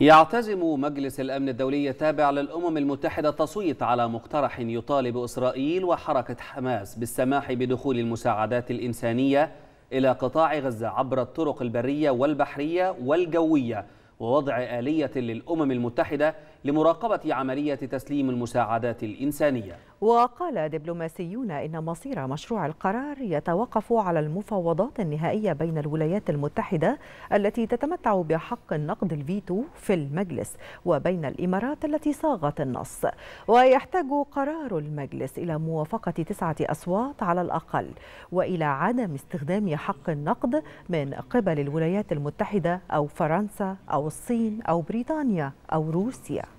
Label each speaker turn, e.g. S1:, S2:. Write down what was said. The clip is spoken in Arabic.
S1: يعتزم مجلس الأمن الدولي التابع للأمم المتحدة التصويت على مقترح يطالب إسرائيل وحركة حماس بالسماح بدخول المساعدات الإنسانية إلى قطاع غزة عبر الطرق البرية والبحرية والجوية ووضع آلية للأمم المتحدة لمراقبة عملية تسليم المساعدات الإنسانية
S2: وقال دبلوماسيون إن مصير مشروع القرار يتوقف على المفاوضات النهائية بين الولايات المتحدة التي تتمتع بحق النقد الفيتو في المجلس وبين الإمارات التي صاغت النص ويحتاج قرار المجلس إلى موافقة تسعة أصوات على الأقل وإلى عدم استخدام حق النقد من قبل الولايات المتحدة أو فرنسا أو الصين أو بريطانيا أو روسيا